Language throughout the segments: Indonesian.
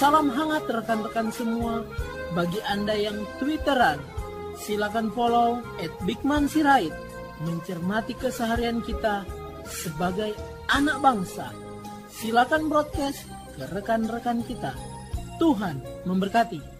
Salam hangat rekan-rekan semua. Bagi Anda yang Twitteran, silakan follow at Bigman Sirait. Mencermati keseharian kita sebagai anak bangsa. Silakan broadcast ke rekan-rekan kita. Tuhan memberkati.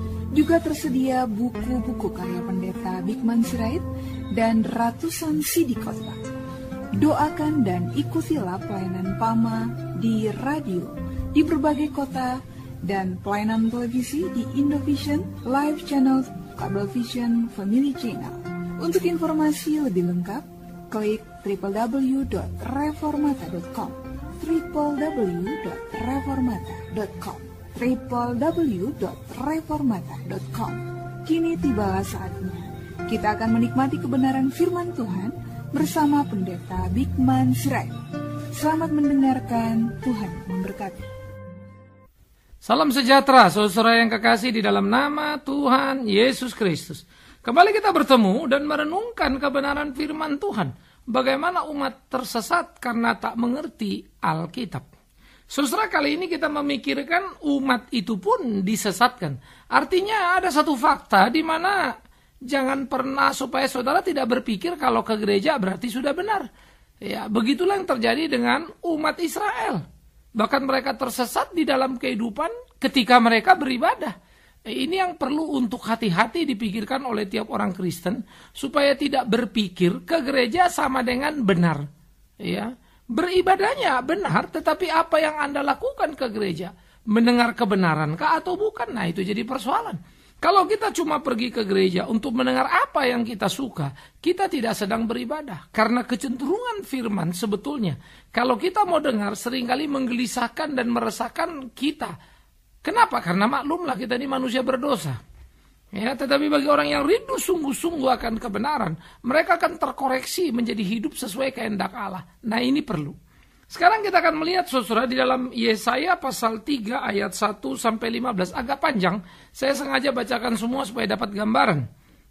juga tersedia buku-buku karya pendeta Bikman Sirait dan ratusan CD khotbah. Doakan dan ikutilah pelayanan PAMA di radio di berbagai kota dan pelayanan televisi di Indovision, Live Channel, Vision, Family Channel. Untuk informasi lebih lengkap, klik www.reformata.com www.reformata.com www.reformata.com. Kini tiba saatnya. Kita akan menikmati kebenaran firman Tuhan bersama Pendeta Bigman Shrek. Selamat mendengarkan, Tuhan memberkati. Salam sejahtera, saudara yang kekasih di dalam nama Tuhan Yesus Kristus. Kembali kita bertemu dan merenungkan kebenaran firman Tuhan. Bagaimana umat tersesat karena tak mengerti Alkitab. Saudara kali ini kita memikirkan umat itu pun disesatkan. Artinya ada satu fakta di mana jangan pernah supaya saudara tidak berpikir kalau ke gereja berarti sudah benar. Ya, begitulah yang terjadi dengan umat Israel. Bahkan mereka tersesat di dalam kehidupan ketika mereka beribadah. Eh, ini yang perlu untuk hati-hati dipikirkan oleh tiap orang Kristen supaya tidak berpikir ke gereja sama dengan benar. Ya, Beribadahnya benar, tetapi apa yang Anda lakukan ke gereja? Mendengar kebenaran kah atau bukan? Nah, itu jadi persoalan. Kalau kita cuma pergi ke gereja untuk mendengar apa yang kita suka, kita tidak sedang beribadah. Karena kecenderungan firman sebetulnya, kalau kita mau dengar seringkali menggelisahkan dan meresahkan kita. Kenapa? Karena maklumlah kita ini manusia berdosa. Ya, tetapi bagi orang yang rindu sungguh-sungguh akan kebenaran, mereka akan terkoreksi menjadi hidup sesuai kehendak Allah. Nah, ini perlu. Sekarang kita akan melihat saudara di dalam Yesaya pasal 3 ayat 1 sampai 15 agak panjang. Saya sengaja bacakan semua supaya dapat gambaran.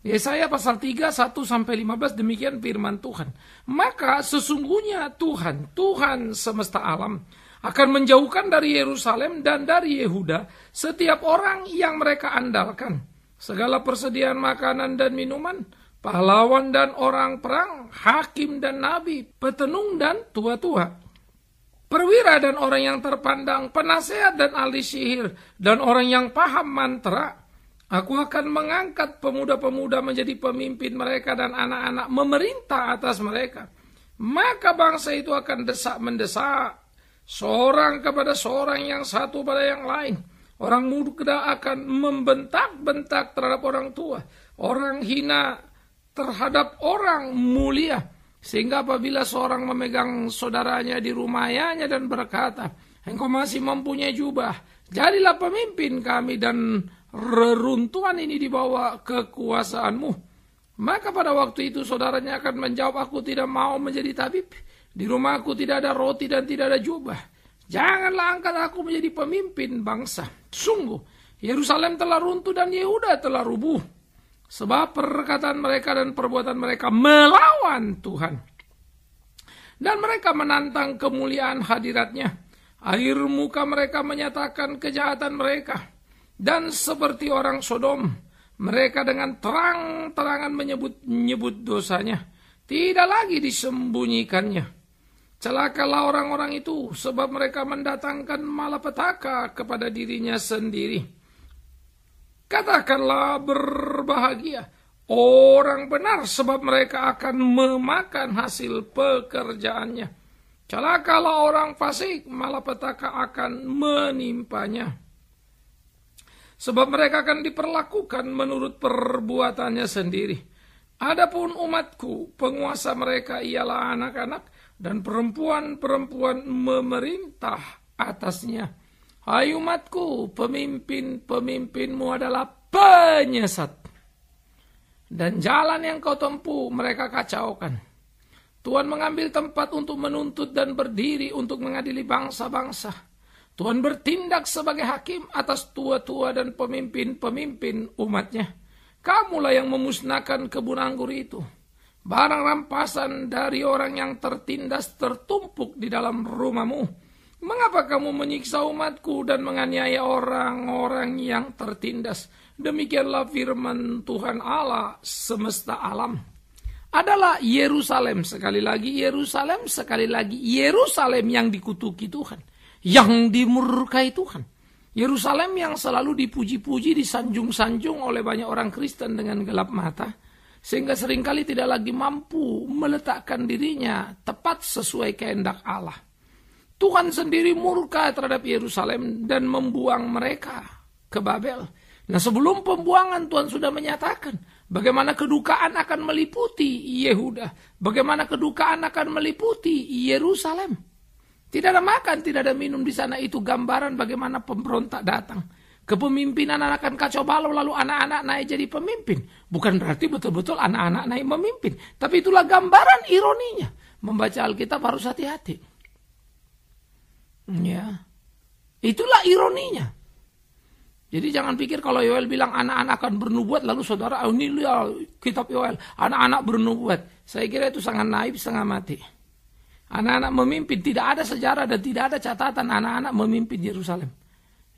Yesaya pasal 3 1 sampai 15 demikian firman Tuhan. Maka sesungguhnya Tuhan, Tuhan semesta alam akan menjauhkan dari Yerusalem dan dari Yehuda setiap orang yang mereka andalkan segala persediaan makanan dan minuman, pahlawan dan orang perang, hakim dan nabi, petenung dan tua-tua. Perwira dan orang yang terpandang, penasehat dan ahli sihir, dan orang yang paham mantra. Aku akan mengangkat pemuda-pemuda menjadi pemimpin mereka dan anak-anak memerintah atas mereka. Maka bangsa itu akan desak-mendesak, seorang kepada seorang yang satu pada yang lain Orang muda akan membentak-bentak terhadap orang tua. Orang hina terhadap orang mulia. Sehingga apabila seorang memegang saudaranya di rumahnya dan berkata, Engkau masih mempunyai jubah, jadilah pemimpin kami dan reruntuhan ini dibawa kekuasaanmu. Maka pada waktu itu saudaranya akan menjawab, aku tidak mau menjadi tabib. Di rumahku tidak ada roti dan tidak ada jubah. Janganlah angkat aku menjadi pemimpin bangsa. Sungguh, Yerusalem telah runtuh dan Yehuda telah rubuh. Sebab perkataan mereka dan perbuatan mereka melawan Tuhan. Dan mereka menantang kemuliaan hadiratnya. Air muka mereka menyatakan kejahatan mereka. Dan seperti orang Sodom, mereka dengan terang-terangan menyebut-nyebut dosanya. Tidak lagi disembunyikannya Celakalah orang-orang itu sebab mereka mendatangkan malapetaka kepada dirinya sendiri. Katakanlah berbahagia orang benar sebab mereka akan memakan hasil pekerjaannya. Celakalah orang fasik malapetaka akan menimpanya. Sebab mereka akan diperlakukan menurut perbuatannya sendiri. Adapun umatku, penguasa mereka ialah anak-anak dan perempuan-perempuan memerintah atasnya. Hai umatku, pemimpin-pemimpinmu adalah penyesat. Dan jalan yang kau tempuh mereka kacaukan. Tuhan mengambil tempat untuk menuntut dan berdiri untuk mengadili bangsa-bangsa. Tuhan bertindak sebagai hakim atas tua-tua dan pemimpin-pemimpin umatnya. Kamulah yang memusnahkan kebun anggur itu Barang rampasan dari orang yang tertindas tertumpuk di dalam rumahmu. Mengapa kamu menyiksa umatku dan menganiaya orang-orang yang tertindas? Demikianlah firman Tuhan Allah semesta alam. Adalah Yerusalem, sekali lagi Yerusalem, sekali lagi Yerusalem yang dikutuki Tuhan. Yang dimurkai Tuhan. Yerusalem yang selalu dipuji-puji, disanjung-sanjung oleh banyak orang Kristen dengan gelap mata sehingga seringkali tidak lagi mampu meletakkan dirinya tepat sesuai kehendak Allah. Tuhan sendiri murka terhadap Yerusalem dan membuang mereka ke Babel. Nah sebelum pembuangan Tuhan sudah menyatakan bagaimana kedukaan akan meliputi Yehuda, bagaimana kedukaan akan meliputi Yerusalem. Tidak ada makan, tidak ada minum di sana itu gambaran bagaimana pemberontak datang. Kepemimpinan anak akan kacau balau lalu anak-anak naik jadi pemimpin. Bukan berarti betul-betul anak-anak naik memimpin. Tapi itulah gambaran ironinya. Membaca Alkitab harus hati-hati. Ya. Itulah ironinya. Jadi jangan pikir kalau Yoel bilang anak-anak akan bernubuat lalu saudara oh, ini lihat kitab Yoel, anak-anak bernubuat. Saya kira itu sangat naif sangat mati. Anak-anak memimpin tidak ada sejarah dan tidak ada catatan anak-anak memimpin Yerusalem.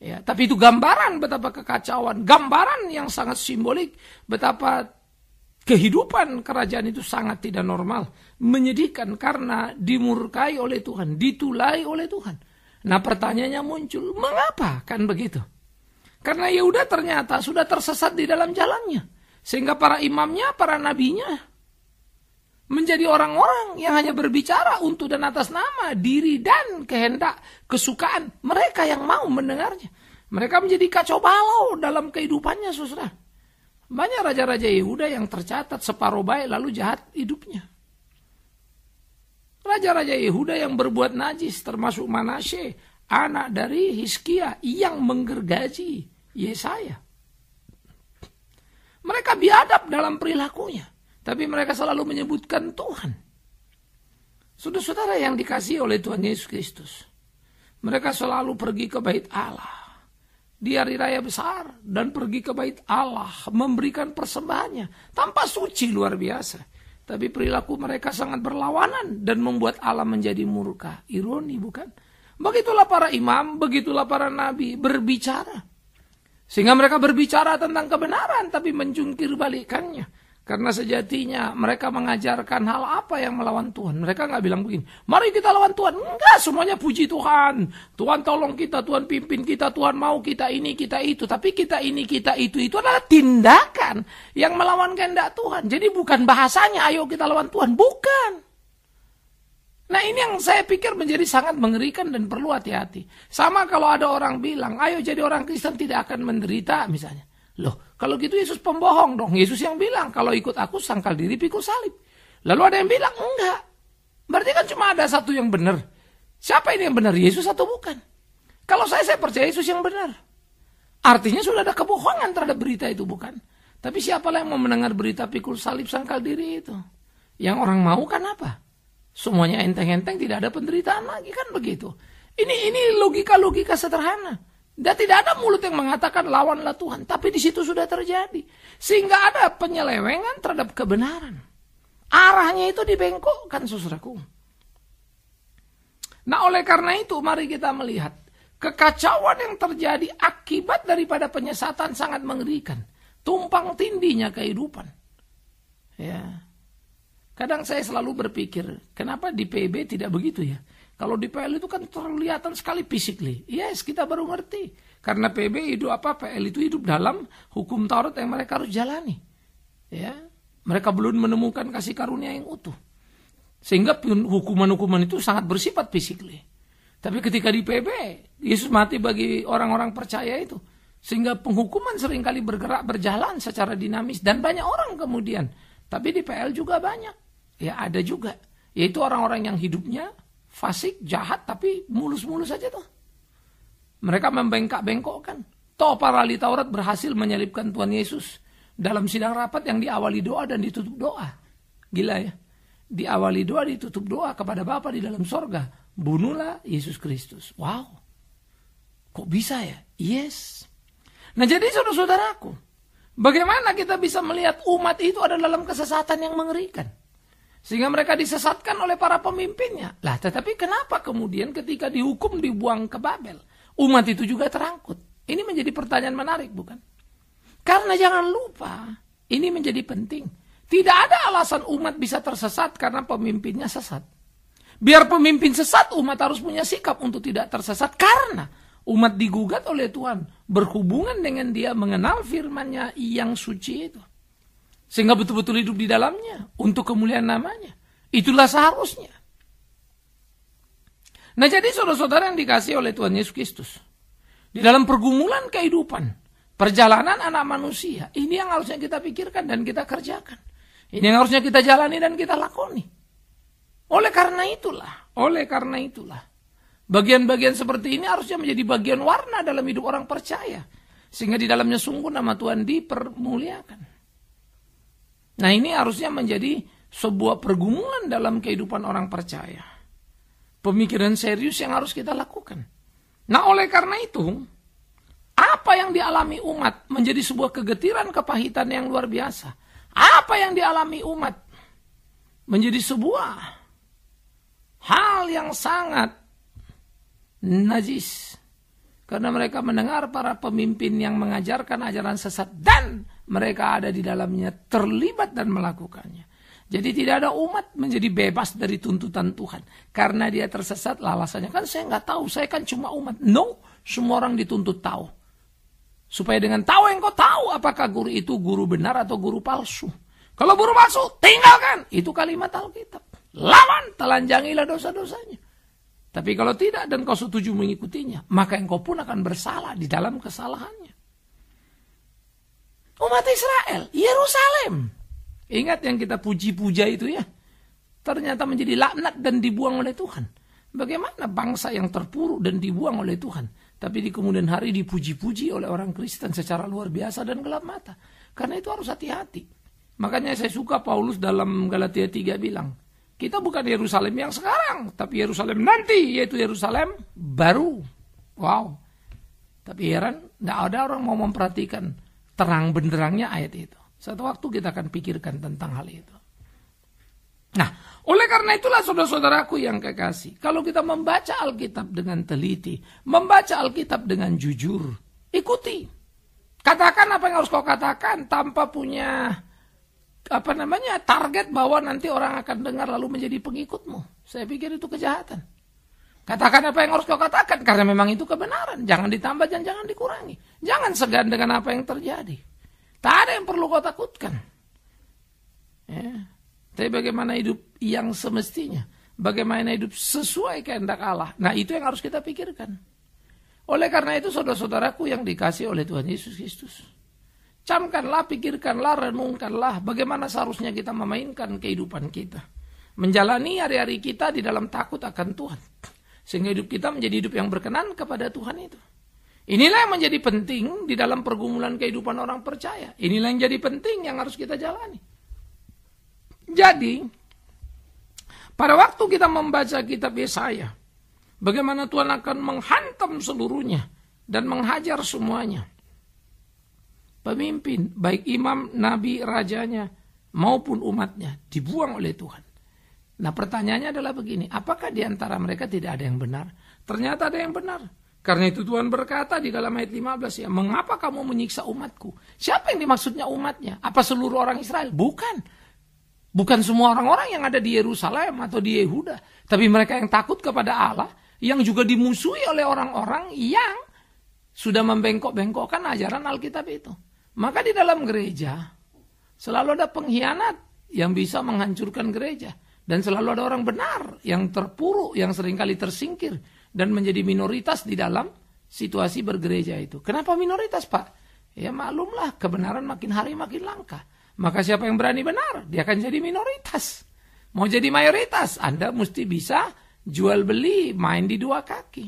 Ya, tapi itu gambaran betapa kekacauan, gambaran yang sangat simbolik betapa kehidupan kerajaan itu sangat tidak normal, menyedihkan karena dimurkai oleh Tuhan, ditulai oleh Tuhan. Nah, pertanyaannya muncul, mengapa kan begitu? Karena Yehuda ya ternyata sudah tersesat di dalam jalannya. Sehingga para imamnya, para nabinya menjadi orang-orang yang hanya berbicara untuk dan atas nama diri dan kehendak kesukaan mereka yang mau mendengarnya. Mereka menjadi kacau balau dalam kehidupannya, saudara. Banyak raja-raja Yehuda yang tercatat separuh baik lalu jahat hidupnya. Raja-raja Yehuda yang berbuat najis termasuk Manasye, anak dari Hiskia yang menggergaji Yesaya. Mereka biadab dalam perilakunya. Tapi mereka selalu menyebutkan Tuhan. Saudara-saudara yang dikasih oleh Tuhan Yesus Kristus. Mereka selalu pergi ke bait Allah. Di hari raya besar dan pergi ke bait Allah. Memberikan persembahannya. Tanpa suci luar biasa. Tapi perilaku mereka sangat berlawanan dan membuat Allah menjadi murka. Ironi bukan? Begitulah para imam, begitulah para nabi berbicara. Sehingga mereka berbicara tentang kebenaran tapi menjungkir balikannya. Karena sejatinya mereka mengajarkan hal apa yang melawan Tuhan. Mereka nggak bilang begini, mari kita lawan Tuhan. Enggak, semuanya puji Tuhan. Tuhan tolong kita, Tuhan pimpin kita, Tuhan mau kita ini, kita itu. Tapi kita ini, kita itu, itu adalah tindakan yang melawan kehendak Tuhan. Jadi bukan bahasanya, ayo kita lawan Tuhan. Bukan. Nah ini yang saya pikir menjadi sangat mengerikan dan perlu hati-hati. Sama kalau ada orang bilang, ayo jadi orang Kristen tidak akan menderita misalnya. Loh, kalau gitu Yesus pembohong dong. Yesus yang bilang, kalau ikut aku sangkal diri pikul salib. Lalu ada yang bilang, enggak. Berarti kan cuma ada satu yang benar. Siapa ini yang benar, Yesus atau bukan? Kalau saya, saya percaya Yesus yang benar. Artinya sudah ada kebohongan terhadap berita itu, bukan? Tapi siapalah yang mau mendengar berita pikul salib sangkal diri itu? Yang orang mau kan apa? Semuanya enteng-enteng, tidak ada penderitaan lagi, kan begitu. Ini ini logika-logika sederhana. Dan tidak ada mulut yang mengatakan lawanlah Tuhan, tapi di situ sudah terjadi. Sehingga ada penyelewengan terhadap kebenaran. Arahnya itu dibengkokkan, saudaraku. Nah, oleh karena itu mari kita melihat kekacauan yang terjadi akibat daripada penyesatan sangat mengerikan. Tumpang tindihnya kehidupan. Ya. Kadang saya selalu berpikir, kenapa di PB tidak begitu ya? Kalau di PL itu kan terlihatan sekali physically. Yes, kita baru ngerti. Karena PB hidup apa? PL itu hidup dalam hukum Taurat yang mereka harus jalani. Ya, mereka belum menemukan kasih karunia yang utuh. Sehingga hukuman-hukuman itu sangat bersifat physically. Tapi ketika di PB, Yesus mati bagi orang-orang percaya itu. Sehingga penghukuman seringkali bergerak, berjalan secara dinamis. Dan banyak orang kemudian. Tapi di PL juga banyak. Ya ada juga. Yaitu orang-orang yang hidupnya fasik, jahat, tapi mulus-mulus saja -mulus tuh. Mereka membengkak-bengkokkan. Toh para ahli Taurat berhasil menyelipkan Tuhan Yesus dalam sidang rapat yang diawali doa dan ditutup doa. Gila ya. Diawali doa, ditutup doa kepada Bapa di dalam sorga. Bunuhlah Yesus Kristus. Wow. Kok bisa ya? Yes. Nah jadi saudara-saudaraku, bagaimana kita bisa melihat umat itu ada dalam kesesatan yang mengerikan? Sehingga mereka disesatkan oleh para pemimpinnya. Lah tetapi kenapa kemudian ketika dihukum dibuang ke Babel? Umat itu juga terangkut. Ini menjadi pertanyaan menarik bukan? Karena jangan lupa ini menjadi penting. Tidak ada alasan umat bisa tersesat karena pemimpinnya sesat. Biar pemimpin sesat, umat harus punya sikap untuk tidak tersesat karena umat digugat oleh Tuhan berhubungan dengan dia mengenal firman-Nya yang suci itu. Sehingga betul-betul hidup di dalamnya. Untuk kemuliaan namanya. Itulah seharusnya. Nah jadi saudara-saudara yang dikasih oleh Tuhan Yesus Kristus. Di dalam pergumulan kehidupan. Perjalanan anak manusia. Ini yang harusnya kita pikirkan dan kita kerjakan. Ini yang harusnya kita jalani dan kita lakoni. Oleh karena itulah. Oleh karena itulah. Bagian-bagian seperti ini harusnya menjadi bagian warna dalam hidup orang percaya. Sehingga di dalamnya sungguh nama Tuhan dipermuliakan. Nah ini harusnya menjadi sebuah pergumulan dalam kehidupan orang percaya. Pemikiran serius yang harus kita lakukan. Nah oleh karena itu, apa yang dialami umat menjadi sebuah kegetiran kepahitan yang luar biasa. Apa yang dialami umat menjadi sebuah hal yang sangat najis. Karena mereka mendengar para pemimpin yang mengajarkan ajaran sesat dan mereka ada di dalamnya terlibat dan melakukannya. Jadi tidak ada umat menjadi bebas dari tuntutan Tuhan. Karena dia tersesat, alasannya kan saya nggak tahu, saya kan cuma umat. No, semua orang dituntut tahu. Supaya dengan tahu yang kau tahu apakah guru itu guru benar atau guru palsu. Kalau guru palsu, tinggalkan. Itu kalimat Alkitab. Lawan, telanjangilah dosa-dosanya. Tapi kalau tidak dan kau setuju mengikutinya, maka engkau pun akan bersalah di dalam kesalahan umat Israel, Yerusalem. Ingat yang kita puji-puja itu ya. Ternyata menjadi laknat dan dibuang oleh Tuhan. Bagaimana bangsa yang terpuruk dan dibuang oleh Tuhan. Tapi di kemudian hari dipuji-puji oleh orang Kristen secara luar biasa dan gelap mata. Karena itu harus hati-hati. Makanya saya suka Paulus dalam Galatia 3 bilang, kita bukan Yerusalem yang sekarang, tapi Yerusalem nanti, yaitu Yerusalem baru. Wow. Tapi heran, tidak ada orang mau memperhatikan terang benderangnya ayat itu. Satu waktu kita akan pikirkan tentang hal itu. Nah, oleh karena itulah saudara-saudaraku yang kekasih, kalau kita membaca Alkitab dengan teliti, membaca Alkitab dengan jujur, ikuti. Katakan apa yang harus kau katakan tanpa punya apa namanya target bahwa nanti orang akan dengar lalu menjadi pengikutmu. Saya pikir itu kejahatan. Katakan apa yang harus kau katakan karena memang itu kebenaran. Jangan ditambah dan jangan dikurangi. Jangan segan dengan apa yang terjadi. Tak ada yang perlu kau takutkan. Ya. Tapi bagaimana hidup yang semestinya? Bagaimana hidup sesuai kehendak Allah? Nah itu yang harus kita pikirkan. Oleh karena itu saudara-saudaraku yang dikasih oleh Tuhan Yesus Kristus. Camkanlah, pikirkanlah, renungkanlah bagaimana seharusnya kita memainkan kehidupan kita. Menjalani hari-hari kita di dalam takut akan Tuhan. Sehingga hidup kita menjadi hidup yang berkenan kepada Tuhan itu. Inilah yang menjadi penting di dalam pergumulan kehidupan orang percaya. Inilah yang jadi penting yang harus kita jalani. Jadi, pada waktu kita membaca kitab Yesaya, bagaimana Tuhan akan menghantam seluruhnya dan menghajar semuanya. Pemimpin, baik imam, nabi, rajanya, maupun umatnya dibuang oleh Tuhan. Nah pertanyaannya adalah begini, apakah di antara mereka tidak ada yang benar? Ternyata ada yang benar. Karena itu Tuhan berkata di dalam ayat 15 ya, mengapa kamu menyiksa umatku? Siapa yang dimaksudnya umatnya? Apa seluruh orang Israel? Bukan. Bukan semua orang-orang yang ada di Yerusalem atau di Yehuda. Tapi mereka yang takut kepada Allah, yang juga dimusuhi oleh orang-orang yang sudah membengkok-bengkokkan ajaran Alkitab itu. Maka di dalam gereja selalu ada pengkhianat yang bisa menghancurkan gereja. Dan selalu ada orang benar yang terpuruk, yang seringkali tersingkir dan menjadi minoritas di dalam situasi bergereja itu. Kenapa minoritas, Pak? Ya maklumlah, kebenaran makin hari makin langka. Maka siapa yang berani benar, dia akan jadi minoritas. Mau jadi mayoritas, Anda mesti bisa jual beli, main di dua kaki.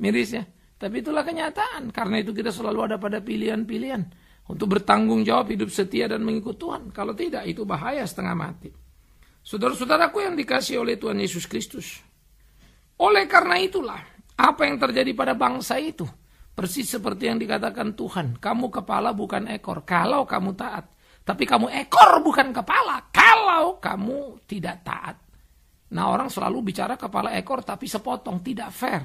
Miris ya. Tapi itulah kenyataan. Karena itu kita selalu ada pada pilihan-pilihan. Untuk bertanggung jawab hidup setia dan mengikut Tuhan. Kalau tidak, itu bahaya setengah mati. Saudara-saudaraku yang dikasih oleh Tuhan Yesus Kristus. Oleh karena itulah, apa yang terjadi pada bangsa itu? Persis seperti yang dikatakan Tuhan, kamu kepala bukan ekor, kalau kamu taat. Tapi kamu ekor bukan kepala, kalau kamu tidak taat. Nah orang selalu bicara kepala ekor tapi sepotong, tidak fair.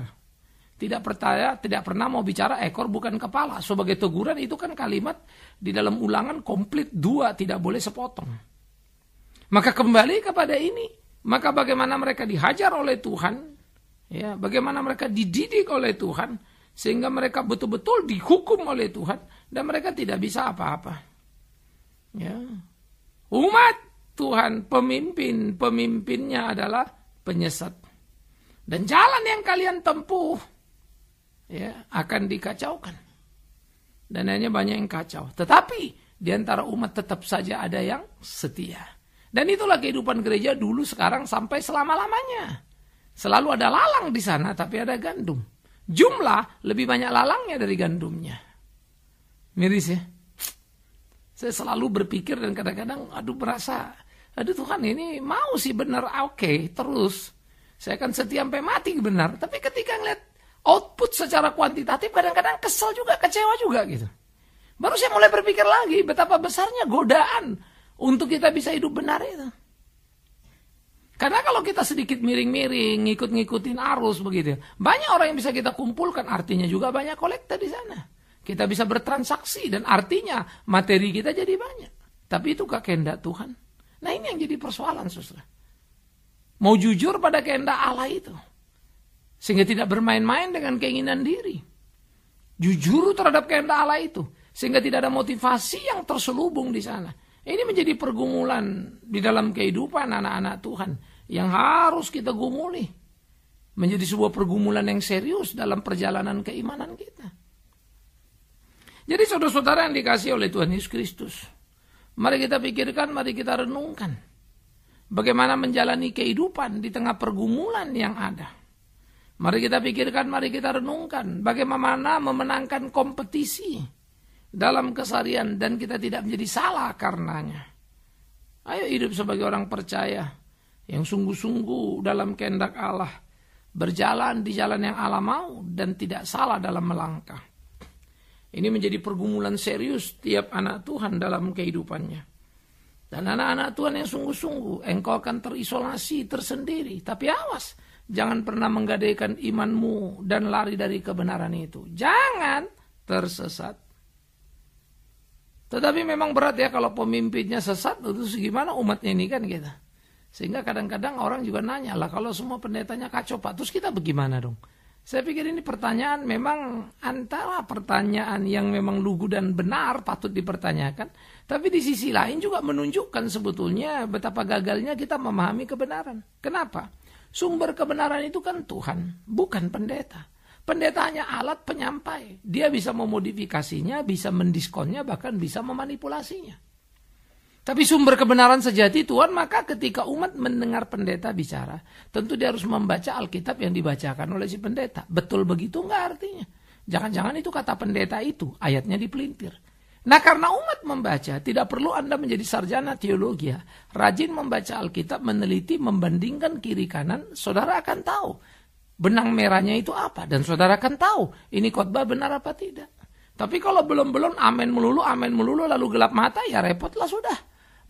Tidak percaya, tidak pernah mau bicara ekor bukan kepala. Sebagai teguran itu kan kalimat di dalam ulangan komplit dua, tidak boleh sepotong. Maka kembali kepada ini. Maka bagaimana mereka dihajar oleh Tuhan. ya Bagaimana mereka dididik oleh Tuhan. Sehingga mereka betul-betul dihukum oleh Tuhan. Dan mereka tidak bisa apa-apa. Ya. Umat Tuhan, pemimpin-pemimpinnya adalah penyesat. Dan jalan yang kalian tempuh ya, akan dikacaukan. Dan hanya banyak yang kacau. Tetapi di antara umat tetap saja ada yang setia. Dan itulah kehidupan gereja dulu, sekarang, sampai selama-lamanya. Selalu ada lalang di sana, tapi ada gandum. Jumlah lebih banyak lalangnya dari gandumnya. Miris ya? Saya selalu berpikir dan kadang-kadang aduh berasa aduh Tuhan ini mau sih benar, oke, okay, terus. Saya akan setia sampai mati benar. Tapi ketika ngeliat output secara kuantitatif kadang-kadang kesel juga, kecewa juga gitu. Baru saya mulai berpikir lagi betapa besarnya godaan untuk kita bisa hidup benar itu. Karena kalau kita sedikit miring-miring, ngikut-ngikutin arus begitu, banyak orang yang bisa kita kumpulkan, artinya juga banyak kolektor di sana. Kita bisa bertransaksi dan artinya materi kita jadi banyak. Tapi itu kehendak Tuhan. Nah ini yang jadi persoalan susah. Mau jujur pada kehendak Allah itu. Sehingga tidak bermain-main dengan keinginan diri. Jujur terhadap kehendak Allah itu. Sehingga tidak ada motivasi yang terselubung di sana. Ini menjadi pergumulan di dalam kehidupan anak-anak Tuhan yang harus kita gumuli. Menjadi sebuah pergumulan yang serius dalam perjalanan keimanan kita. Jadi saudara-saudara yang dikasih oleh Tuhan Yesus Kristus, mari kita pikirkan, mari kita renungkan. Bagaimana menjalani kehidupan di tengah pergumulan yang ada. Mari kita pikirkan, mari kita renungkan bagaimana memenangkan kompetisi dalam kesarian dan kita tidak menjadi salah karenanya. Ayo hidup sebagai orang percaya yang sungguh-sungguh dalam kehendak Allah, berjalan di jalan yang Allah mau dan tidak salah dalam melangkah. Ini menjadi pergumulan serius tiap anak Tuhan dalam kehidupannya. Dan anak-anak Tuhan yang sungguh-sungguh, engkau akan terisolasi tersendiri. Tapi awas, jangan pernah menggadaikan imanmu dan lari dari kebenaran itu. Jangan tersesat. Tetapi memang berat ya kalau pemimpinnya sesat, terus gimana umatnya ini kan kita. Gitu. Sehingga kadang-kadang orang juga nanya lah, kalau semua pendetanya kacau Pak, terus kita bagaimana dong? Saya pikir ini pertanyaan memang antara pertanyaan yang memang lugu dan benar patut dipertanyakan. Tapi di sisi lain juga menunjukkan sebetulnya betapa gagalnya kita memahami kebenaran. Kenapa? Sumber kebenaran itu kan Tuhan, bukan pendeta. Pendeta hanya alat penyampai. Dia bisa memodifikasinya, bisa mendiskonnya, bahkan bisa memanipulasinya. Tapi sumber kebenaran sejati Tuhan, maka ketika umat mendengar pendeta bicara, tentu dia harus membaca Alkitab yang dibacakan oleh si pendeta. Betul begitu enggak artinya? Jangan-jangan itu kata pendeta itu, ayatnya dipelintir. Nah karena umat membaca, tidak perlu Anda menjadi sarjana teologi. Ya. Rajin membaca Alkitab, meneliti, membandingkan kiri kanan, saudara akan tahu benang merahnya itu apa dan saudara kan tahu ini khotbah benar apa tidak. Tapi kalau belum-belum amin melulu, amin melulu lalu gelap mata ya repotlah sudah.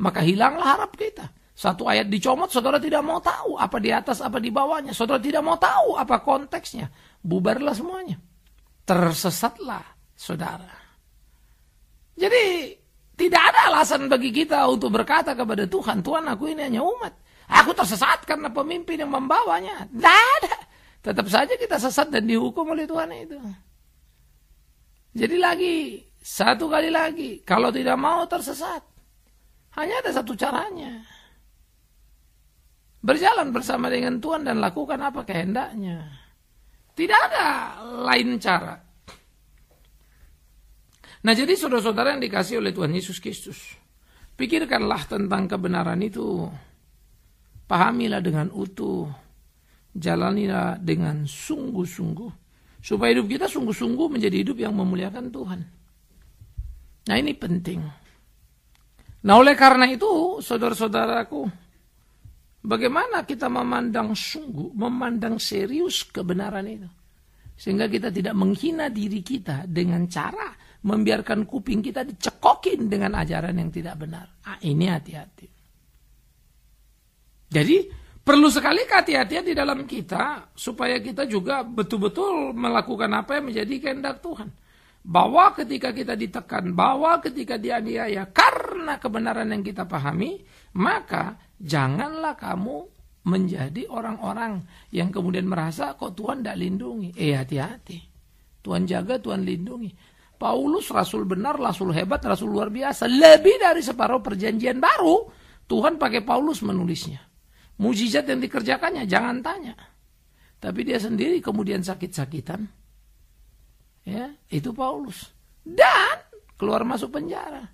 Maka hilanglah harap kita. Satu ayat dicomot saudara tidak mau tahu apa di atas apa di bawahnya. Saudara tidak mau tahu apa konteksnya. Bubarlah semuanya. Tersesatlah saudara. Jadi tidak ada alasan bagi kita untuk berkata kepada Tuhan, Tuhan aku ini hanya umat. Aku tersesat karena pemimpin yang membawanya. Tidak Tetap saja kita sesat dan dihukum oleh Tuhan itu. Jadi lagi, satu kali lagi, kalau tidak mau tersesat, hanya ada satu caranya. Berjalan bersama dengan Tuhan dan lakukan apa kehendaknya. Tidak ada lain cara. Nah jadi saudara-saudara yang dikasih oleh Tuhan Yesus Kristus. Pikirkanlah tentang kebenaran itu. Pahamilah dengan utuh jalanilah dengan sungguh-sungguh. Supaya hidup kita sungguh-sungguh menjadi hidup yang memuliakan Tuhan. Nah ini penting. Nah oleh karena itu, saudara-saudaraku, bagaimana kita memandang sungguh, memandang serius kebenaran itu. Sehingga kita tidak menghina diri kita dengan cara membiarkan kuping kita dicekokin dengan ajaran yang tidak benar. Ah, ini hati-hati. Jadi Perlu sekali kehati-hatian di dalam kita supaya kita juga betul-betul melakukan apa yang menjadi kehendak Tuhan. Bahwa ketika kita ditekan, bahwa ketika dianiaya karena kebenaran yang kita pahami, maka janganlah kamu menjadi orang-orang yang kemudian merasa kok Tuhan tidak lindungi. Eh hati-hati. Tuhan jaga, Tuhan lindungi. Paulus rasul benar, rasul hebat, rasul luar biasa. Lebih dari separuh perjanjian baru, Tuhan pakai Paulus menulisnya. Mujizat yang dikerjakannya jangan tanya. Tapi dia sendiri kemudian sakit-sakitan. Ya, itu Paulus. Dan keluar masuk penjara.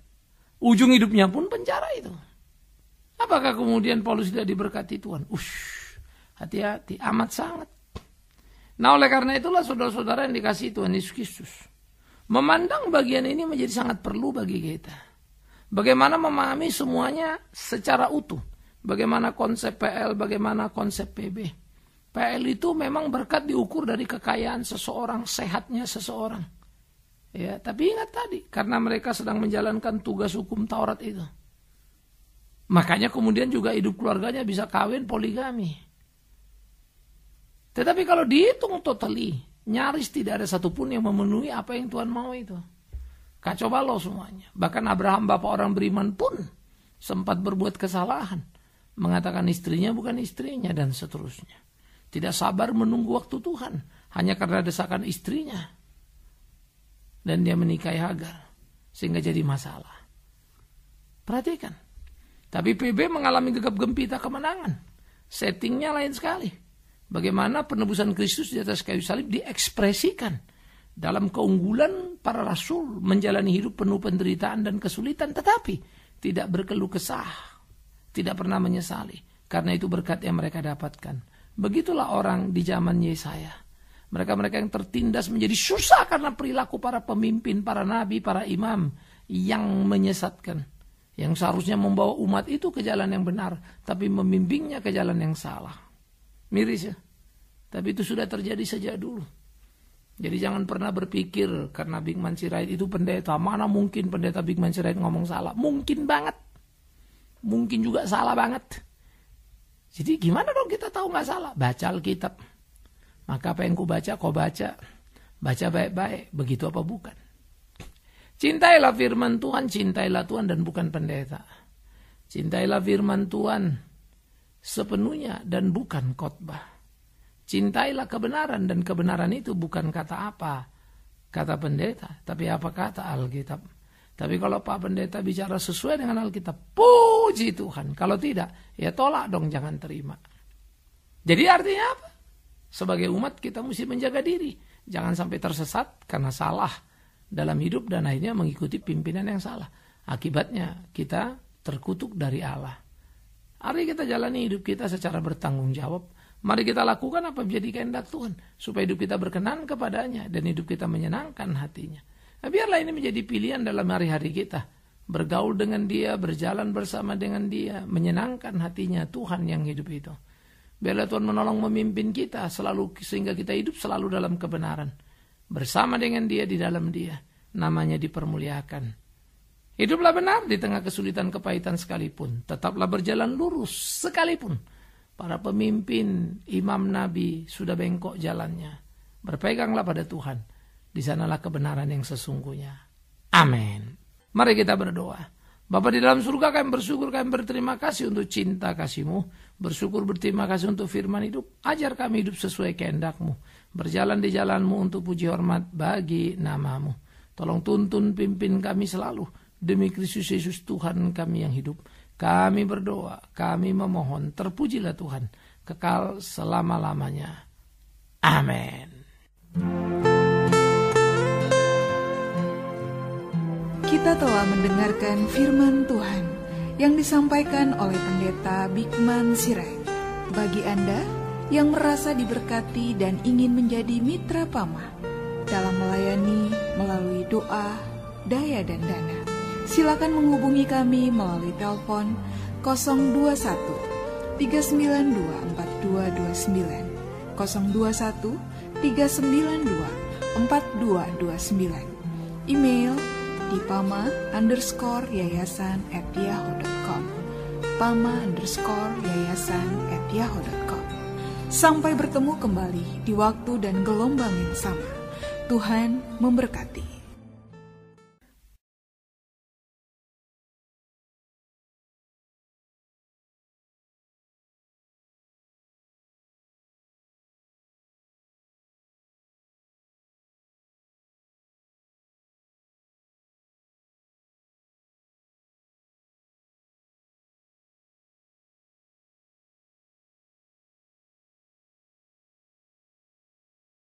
Ujung hidupnya pun penjara itu. Apakah kemudian Paulus tidak diberkati Tuhan? Ush, hati-hati, amat sangat. Nah oleh karena itulah saudara-saudara yang dikasih Tuhan Yesus Kristus. Memandang bagian ini menjadi sangat perlu bagi kita. Bagaimana memahami semuanya secara utuh bagaimana konsep PL, bagaimana konsep PB. PL itu memang berkat diukur dari kekayaan seseorang, sehatnya seseorang. Ya, tapi ingat tadi, karena mereka sedang menjalankan tugas hukum Taurat itu. Makanya kemudian juga hidup keluarganya bisa kawin poligami. Tetapi kalau dihitung totally, nyaris tidak ada satupun yang memenuhi apa yang Tuhan mau itu. Kacau balau semuanya. Bahkan Abraham, bapak orang beriman pun sempat berbuat kesalahan mengatakan istrinya bukan istrinya dan seterusnya. Tidak sabar menunggu waktu Tuhan hanya karena desakan istrinya. Dan dia menikahi Hagar sehingga jadi masalah. Perhatikan. Tapi PB mengalami gegap gempita kemenangan. Settingnya lain sekali. Bagaimana penebusan Kristus di atas kayu salib diekspresikan dalam keunggulan para rasul menjalani hidup penuh penderitaan dan kesulitan tetapi tidak berkeluh kesah tidak pernah menyesali karena itu berkat yang mereka dapatkan. Begitulah orang di zaman Yesaya. Mereka-mereka yang tertindas menjadi susah karena perilaku para pemimpin, para nabi, para imam yang menyesatkan. Yang seharusnya membawa umat itu ke jalan yang benar, tapi membimbingnya ke jalan yang salah. Miris ya. Tapi itu sudah terjadi sejak dulu. Jadi jangan pernah berpikir karena Big Man Sirait itu pendeta. Mana mungkin pendeta Big Man Sirait ngomong salah? Mungkin banget mungkin juga salah banget. Jadi gimana dong kita tahu nggak salah? Baca Alkitab. Maka apa yang ku baca, kau baca. Baca baik-baik, begitu apa bukan? Cintailah firman Tuhan, cintailah Tuhan dan bukan pendeta. Cintailah firman Tuhan sepenuhnya dan bukan khotbah. Cintailah kebenaran dan kebenaran itu bukan kata apa, kata pendeta, tapi apa kata Alkitab. Tapi kalau Pak Pendeta bicara sesuai dengan Alkitab, puji Tuhan. Kalau tidak, ya tolak dong, jangan terima. Jadi artinya apa? Sebagai umat kita mesti menjaga diri. Jangan sampai tersesat karena salah dalam hidup dan akhirnya mengikuti pimpinan yang salah. Akibatnya kita terkutuk dari Allah. Mari kita jalani hidup kita secara bertanggung jawab. Mari kita lakukan apa menjadi kehendak Tuhan. Supaya hidup kita berkenan kepadanya dan hidup kita menyenangkan hatinya. Nah, biarlah ini menjadi pilihan dalam hari-hari kita. Bergaul dengan dia, berjalan bersama dengan dia, menyenangkan hatinya Tuhan yang hidup itu. Biarlah Tuhan menolong memimpin kita selalu sehingga kita hidup selalu dalam kebenaran. Bersama dengan dia di dalam dia, namanya dipermuliakan. Hiduplah benar di tengah kesulitan kepahitan sekalipun, tetaplah berjalan lurus sekalipun. Para pemimpin, imam nabi sudah bengkok jalannya. Berpeganglah pada Tuhan di sanalah kebenaran yang sesungguhnya. Amin. Mari kita berdoa. Bapa di dalam surga kami bersyukur kami berterima kasih untuk cinta kasihmu Bersyukur berterima kasih untuk firman hidup Ajar kami hidup sesuai kehendakmu Berjalan di jalanmu untuk puji hormat bagi namamu Tolong tuntun pimpin kami selalu Demi Kristus Yesus Tuhan kami yang hidup Kami berdoa, kami memohon Terpujilah Tuhan kekal selama-lamanya Amin Kita telah mendengarkan firman Tuhan yang disampaikan oleh Pendeta Bikman Sirai. Bagi Anda yang merasa diberkati dan ingin menjadi mitra pama dalam melayani melalui doa, daya dan dana, silakan menghubungi kami melalui telepon 021 392 4229 021 392 4229 email di pama underscore yayasan at yahoo.com pama underscore yayasan at yahoo.com Sampai bertemu kembali di waktu dan gelombang yang sama. Tuhan memberkati.